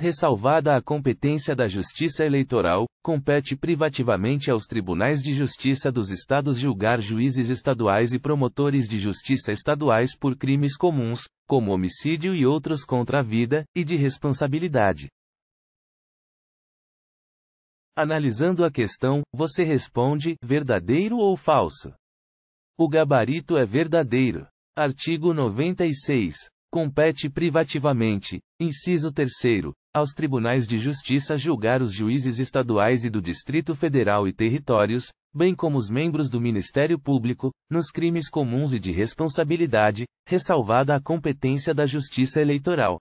Ressalvada a competência da Justiça Eleitoral, compete privativamente aos Tribunais de Justiça dos Estados julgar juízes estaduais e promotores de justiça estaduais por crimes comuns, como homicídio e outros contra a vida, e de responsabilidade. Analisando a questão, você responde: verdadeiro ou falso? O gabarito é verdadeiro. Artigo 96 compete privativamente, inciso 3, aos tribunais de justiça julgar os juízes estaduais e do Distrito Federal e territórios, bem como os membros do Ministério Público, nos crimes comuns e de responsabilidade, ressalvada a competência da Justiça Eleitoral.